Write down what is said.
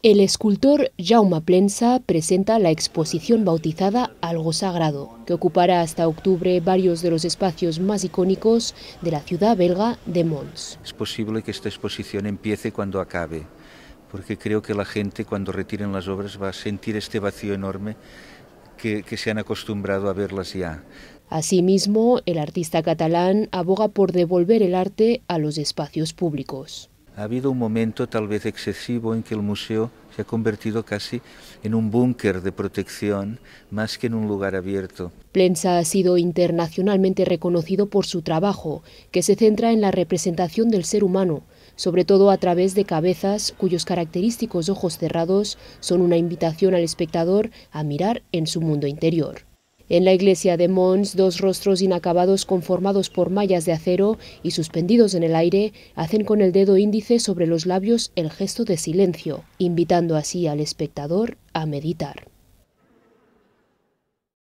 El escultor Jaume Plensa presenta la exposición bautizada Algo Sagrado, que ocupará hasta octubre varios de los espacios más icónicos de la ciudad belga de Mons. Es posible que esta exposición empiece cuando acabe, porque creo que la gente cuando retiren las obras va a sentir este vacío enorme que, que se han acostumbrado a verlas ya. Asimismo, el artista catalán aboga por devolver el arte a los espacios públicos ha habido un momento tal vez excesivo en que el museo se ha convertido casi en un búnker de protección más que en un lugar abierto. Plensa ha sido internacionalmente reconocido por su trabajo, que se centra en la representación del ser humano, sobre todo a través de cabezas cuyos característicos ojos cerrados son una invitación al espectador a mirar en su mundo interior. En la iglesia de Mons, dos rostros inacabados conformados por mallas de acero y suspendidos en el aire hacen con el dedo índice sobre los labios el gesto de silencio, invitando así al espectador a meditar.